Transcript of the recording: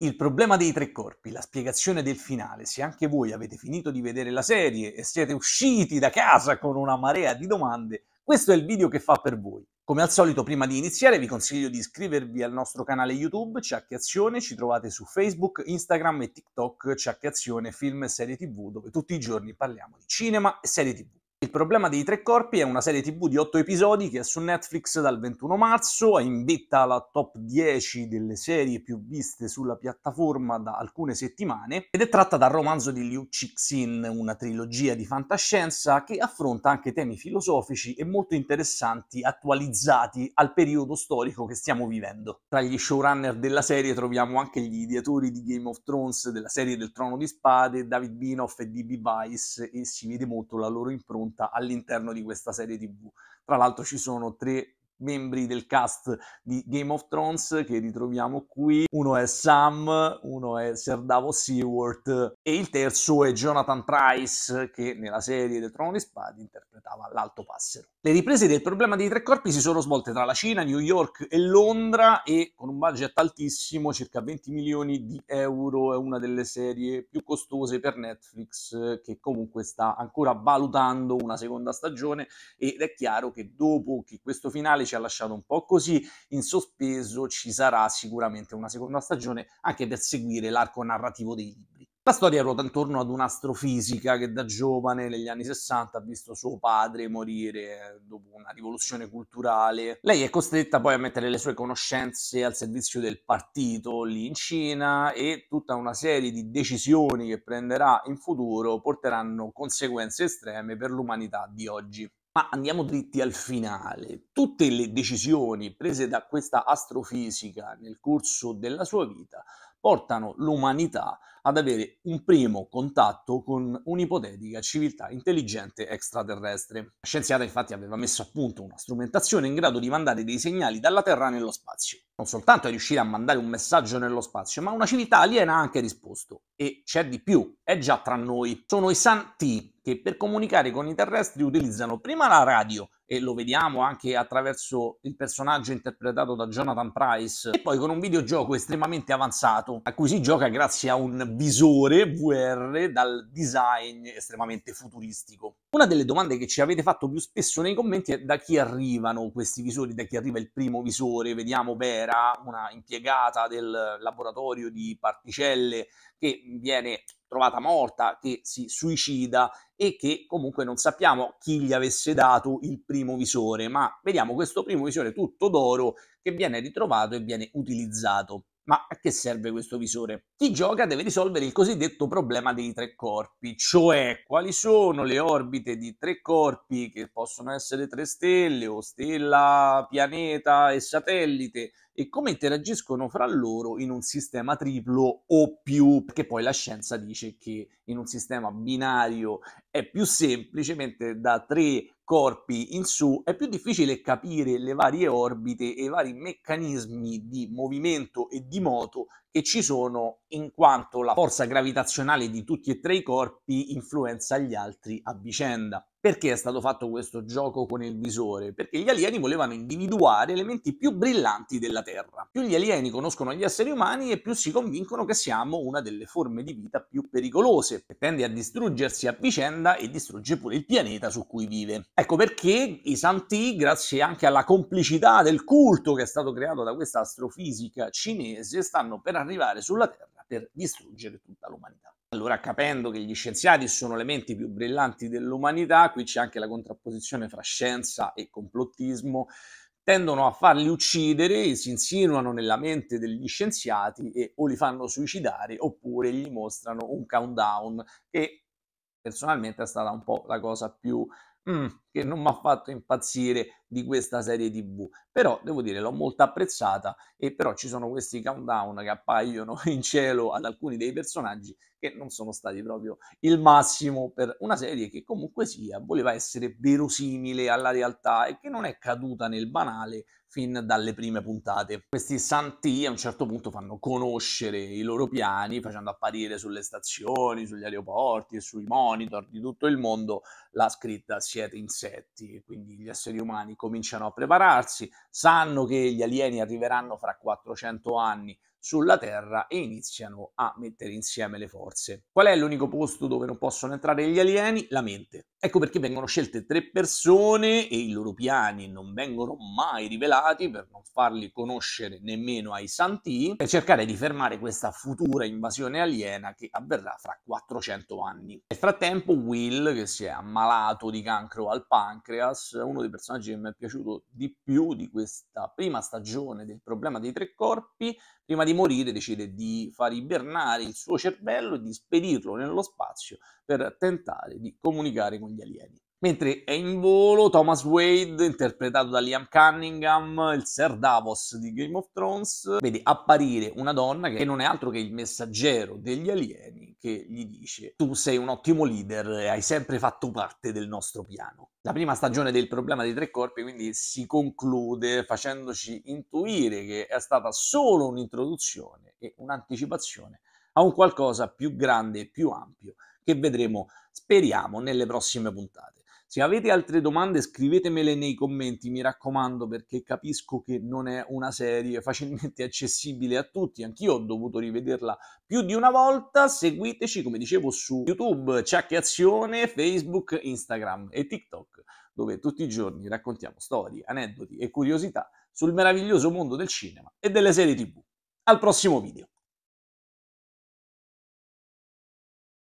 Il problema dei tre corpi, la spiegazione del finale, se anche voi avete finito di vedere la serie e siete usciti da casa con una marea di domande, questo è il video che fa per voi. Come al solito, prima di iniziare, vi consiglio di iscrivervi al nostro canale YouTube Ciacche Azione, ci trovate su Facebook, Instagram e TikTok Ciacche Azione Film e Serie TV, dove tutti i giorni parliamo di cinema e serie TV. Il problema dei tre corpi è una serie tv di otto episodi che è su Netflix dal 21 marzo, è in invita alla top 10 delle serie più viste sulla piattaforma da alcune settimane ed è tratta dal romanzo di Liu Cixin, una trilogia di fantascienza che affronta anche temi filosofici e molto interessanti attualizzati al periodo storico che stiamo vivendo. Tra gli showrunner della serie troviamo anche gli ideatori di Game of Thrones, della serie del Trono di Spade, David Binoff e D.B. Weiss e si vede molto la loro impronta racconta all'interno di questa serie TV. Tra l'altro ci sono tre membri del cast di Game of Thrones che ritroviamo qui. Uno è Sam, uno è Ser Davos Seward e il terzo è Jonathan Price che nella serie del Trono di Spade interpreta interpretava l'alto passero. Le riprese del problema dei tre corpi si sono svolte tra la Cina, New York e Londra e con un budget altissimo, circa 20 milioni di euro, è una delle serie più costose per Netflix eh, che comunque sta ancora valutando una seconda stagione ed è chiaro che dopo che questo finale ci ha lasciato un po' così in sospeso ci sarà sicuramente una seconda stagione anche per seguire l'arco narrativo dei libri. La storia ruota intorno ad un'astrofisica che da giovane, negli anni 60, ha visto suo padre morire eh, dopo una rivoluzione culturale. Lei è costretta poi a mettere le sue conoscenze al servizio del partito lì in Cina e tutta una serie di decisioni che prenderà in futuro porteranno conseguenze estreme per l'umanità di oggi. Ma andiamo dritti al finale. Tutte le decisioni prese da questa astrofisica nel corso della sua vita portano l'umanità ad avere un primo contatto con un'ipotetica civiltà intelligente extraterrestre. La scienziata infatti aveva messo a punto una strumentazione in grado di mandare dei segnali dalla Terra nello spazio. Non soltanto è riuscita a mandare un messaggio nello spazio, ma una civiltà aliena ha anche risposto. E c'è di più, è già tra noi. Sono i Santi che per comunicare con i terrestri utilizzano prima la radio, e lo vediamo anche attraverso il personaggio interpretato da Jonathan Price e poi con un videogioco estremamente avanzato a cui si gioca grazie a un visore VR dal design estremamente futuristico. Una delle domande che ci avete fatto più spesso nei commenti è da chi arrivano questi visori, da chi arriva il primo visore, vediamo Vera, una impiegata del laboratorio di particelle che viene trovata morta, che si suicida e che comunque non sappiamo chi gli avesse dato il primo visore, ma vediamo questo primo visore tutto d'oro che viene ritrovato e viene utilizzato. Ma a che serve questo visore? Chi gioca deve risolvere il cosiddetto problema dei tre corpi, cioè quali sono le orbite di tre corpi che possono essere tre stelle o stella, pianeta e satellite e come interagiscono fra loro in un sistema triplo o più, perché poi la scienza dice che in un sistema binario è più semplice, mentre da tre corpi in su è più difficile capire le varie orbite e i vari meccanismi di movimento e di moto che ci sono in quanto la forza gravitazionale di tutti e tre i corpi influenza gli altri a vicenda. Perché è stato fatto questo gioco con il visore? Perché gli alieni volevano individuare elementi più brillanti della Terra. Più gli alieni conoscono gli esseri umani e più si convincono che siamo una delle forme di vita più pericolose, che tende a distruggersi a vicenda e distrugge pure il pianeta su cui vive. Ecco perché i Santi, grazie anche alla complicità del culto che è stato creato da questa astrofisica cinese, stanno per arrivare sulla Terra per distruggere tutta l'umanità. Allora, capendo che gli scienziati sono le menti più brillanti dell'umanità, qui c'è anche la contrapposizione fra scienza e complottismo, tendono a farli uccidere, si insinuano nella mente degli scienziati e o li fanno suicidare oppure gli mostrano un countdown che personalmente è stata un po' la cosa più mm, che non mi ha fatto impazzire di questa serie tv, però devo dire l'ho molto apprezzata e però ci sono questi countdown che appaiono in cielo ad alcuni dei personaggi che non sono stati proprio il massimo per una serie che comunque sia voleva essere verosimile alla realtà e che non è caduta nel banale fin dalle prime puntate. Questi Santi a un certo punto fanno conoscere i loro piani facendo apparire sulle stazioni, sugli aeroporti e sui monitor di tutto il mondo la scritta si siete insetti, quindi gli esseri umani cominciano a prepararsi, sanno che gli alieni arriveranno fra 400 anni, sulla Terra e iniziano a mettere insieme le forze. Qual è l'unico posto dove non possono entrare gli alieni? La mente. Ecco perché vengono scelte tre persone e i loro piani non vengono mai rivelati per non farli conoscere nemmeno ai santi per cercare di fermare questa futura invasione aliena che avverrà fra 400 anni. Nel frattempo Will, che si è ammalato di cancro al pancreas, uno dei personaggi che mi è piaciuto di più di questa prima stagione del problema dei tre corpi, prima di morire decide di far ibernare il suo cervello e di spedirlo nello spazio per tentare di comunicare con gli alieni. Mentre è in volo Thomas Wade, interpretato da Liam Cunningham, il Ser Davos di Game of Thrones, vede apparire una donna che non è altro che il messaggero degli alieni che gli dice tu sei un ottimo leader e hai sempre fatto parte del nostro piano. La prima stagione del problema dei tre corpi quindi si conclude facendoci intuire che è stata solo un'introduzione e un'anticipazione a un qualcosa più grande e più ampio che vedremo, speriamo, nelle prossime puntate. Se avete altre domande scrivetemele nei commenti, mi raccomando, perché capisco che non è una serie facilmente accessibile a tutti. Anch'io ho dovuto rivederla più di una volta. Seguiteci, come dicevo, su YouTube, Ciacchiazione, Facebook, Instagram e TikTok, dove tutti i giorni raccontiamo storie, aneddoti e curiosità sul meraviglioso mondo del cinema e delle serie TV. Al prossimo video!